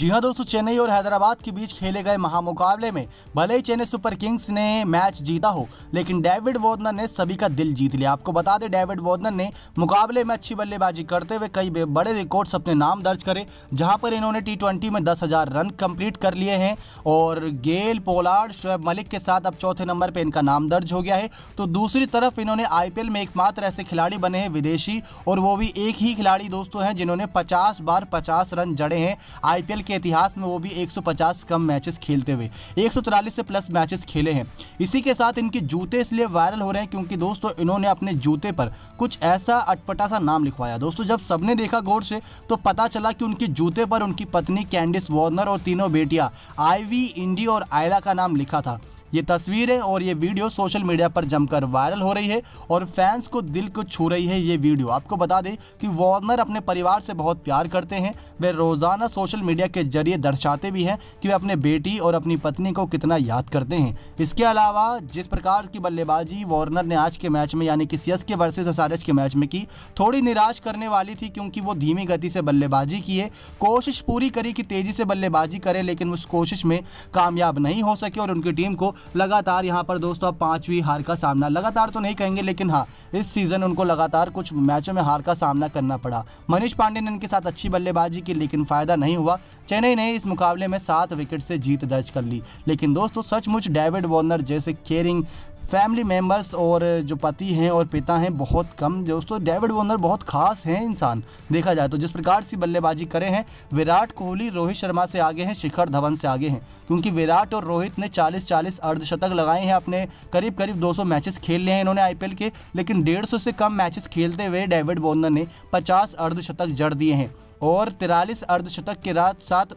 जी हां दोस्तों चेन्नई और हैदराबाद के बीच खेले गए महामुकाबले में भले ही चेन्नई सुपर किंग्स ने मैच जीता हो लेकिन डेविड वार्नर ने सभी का दिल जीत लिया आपको बता दें डेविड वार्नर ने मुकाबले में अच्छी बल्लेबाजी करते हुए कई बड़े रिकॉर्ड्स अपने नाम दर्ज करे जहां पर इन्होंने टी में दस रन कम्प्लीट कर लिए हैं और गेल पोलार्ड शोएब मलिक के साथ अब चौथे नंबर पर इनका नाम दर्ज हो गया है तो दूसरी तरफ इन्होंने आई में एकमात्र ऐसे खिलाड़ी बने हैं विदेशी और वो भी एक ही खिलाड़ी दोस्तों हैं जिन्होंने पचास बार पचास रन जड़े हैं आई के इतिहास में वो भी 150 कम मैचेस खेलते हुए एक से प्लस मैचेस खेले हैं इसी के साथ इनके जूते इसलिए वायरल हो रहे हैं क्योंकि दोस्तों इन्होंने अपने जूते पर कुछ ऐसा अटपटा सा नाम लिखवाया दोस्तों जब सबने देखा गौर से तो पता चला कि उनके जूते पर उनकी पत्नी कैंडिस वॉर्नर और तीनों बेटियां आईवी इंडी और आयला का नाम लिखा था ये तस्वीरें और ये वीडियो सोशल मीडिया पर जमकर वायरल हो रही है और फैंस को दिल को छू रही है ये वीडियो आपको बता दें कि वार्नर अपने परिवार से बहुत प्यार करते हैं वे रोज़ाना सोशल मीडिया के जरिए दर्शाते भी हैं कि वे अपने बेटी और अपनी पत्नी को कितना याद करते हैं इसके अलावा जिस प्रकार की बल्लेबाजी वार्नर ने आज के मैच में यानी कि सीएस के वर्सेज एस के मैच में की थोड़ी निराश करने वाली थी क्योंकि वो धीमी गति से बल्लेबाजी किए कोशिश पूरी करी कि तेज़ी से बल्लेबाजी करें लेकिन उस कोशिश में कामयाब नहीं हो सके और उनकी टीम को लगातार यहाँ पर दोस्तों पांचवी हार का सामना लगातार तो नहीं कहेंगे लेकिन हाँ इस सीजन उनको लगातार कुछ मैचों में हार का सामना करना पड़ा मनीष पांडे ने इनके साथ अच्छी बल्लेबाजी की लेकिन फायदा नहीं हुआ चेन्नई ने इस मुकाबले में सात विकेट से जीत दर्ज कर ली लेकिन दोस्तों सचमुच डेविड वॉर्नर जैसे केयरिंग फैमिली मेम्बर्स और जो पति हैं और पिता हैं बहुत कम दोस्तों डेविड वॉर्नर बहुत खास हैं इंसान देखा जाए तो जिस प्रकार से बल्लेबाजी करे हैं विराट कोहली रोहित शर्मा से आगे हैं शिखर धवन से आगे हैं तो क्योंकि विराट और रोहित ने 40-40 अर्धशतक लगाए हैं अपने करीब करीब 200 मैचेस खेल लिए हैं इन्होंने आई के लेकिन डेढ़ से कम मैचेस खेलते हुए डेविड वॉर्नर ने पचास अर्धशतक जड़ दिए हैं और तिरालीस अर्धशतक के साथ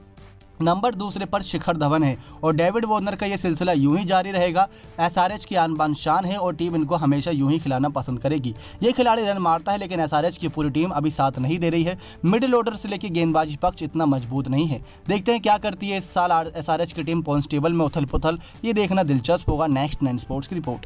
नंबर दूसरे पर शिखर धवन है और डेविड वॉर्नर का ये सिलसिला यूं ही जारी रहेगा एसआरएच की आन बान शान है और टीम इनको हमेशा यूं ही खिलाना पसंद करेगी ये खिलाड़ी रन मारता है लेकिन एसआरएच की पूरी टीम अभी साथ नहीं दे रही है मिडिल ऑर्डर से लेकर गेंदबाजी पक्ष इतना मजबूत नहीं है देखते हैं क्या करती है इस साल एस की टीम पॉन्स्टेबल में उथल पुथल ये देखना दिलचस्प होगा नेक्स्ट नाइन स्पोर्ट्स की रिपोर्ट